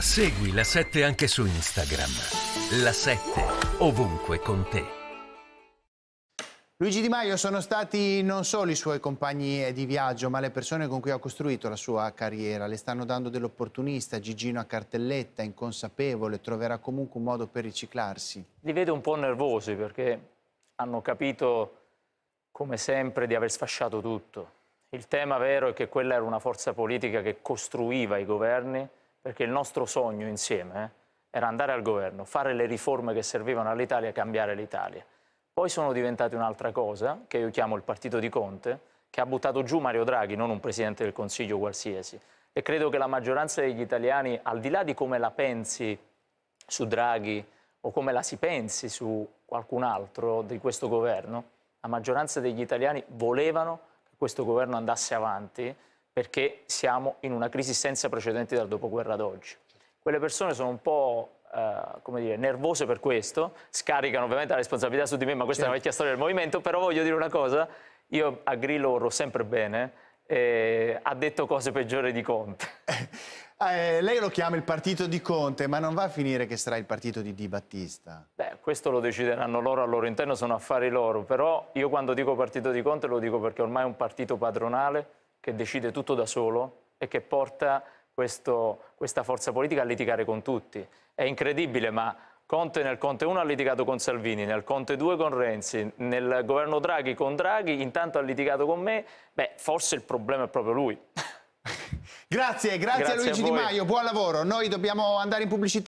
Segui la 7 anche su Instagram. La 7 ovunque con te. Luigi Di Maio sono stati non solo i suoi compagni di viaggio, ma le persone con cui ha costruito la sua carriera. Le stanno dando dell'opportunista, Gigino a cartelletta, inconsapevole, troverà comunque un modo per riciclarsi. Li vedo un po' nervosi perché hanno capito, come sempre, di aver sfasciato tutto. Il tema vero è che quella era una forza politica che costruiva i governi perché il nostro sogno insieme eh, era andare al governo, fare le riforme che servivano all'Italia e cambiare l'Italia. Poi sono diventati un'altra cosa, che io chiamo il partito di Conte, che ha buttato giù Mario Draghi, non un presidente del Consiglio qualsiasi. E credo che la maggioranza degli italiani, al di là di come la pensi su Draghi o come la si pensi su qualcun altro di questo governo, la maggioranza degli italiani volevano che questo governo andasse avanti perché siamo in una crisi senza precedenti dal dopoguerra ad oggi. Quelle persone sono un po' Uh, come dire, nervose per questo, scaricano ovviamente la responsabilità su di me, ma questa certo. è una certo. vecchia storia del movimento, però voglio dire una cosa, io a Grillo vorrò sempre bene, eh, ha detto cose peggiori di Conte. Eh, lei lo chiama il partito di Conte, ma non va a finire che sarà il partito di Di Battista? Beh, questo lo decideranno loro al loro interno, sono affari loro, però io quando dico partito di Conte lo dico perché ormai è un partito padronale, che decide tutto da solo e che porta questo, questa forza politica a litigare con tutti. È incredibile, ma Conte nel Conte 1 ha litigato con Salvini, nel Conte 2 con Renzi, nel governo Draghi con Draghi, intanto ha litigato con me. Beh, forse il problema è proprio lui. grazie, grazie, grazie a Luigi a Di Maio, buon lavoro. Noi dobbiamo andare in pubblicità.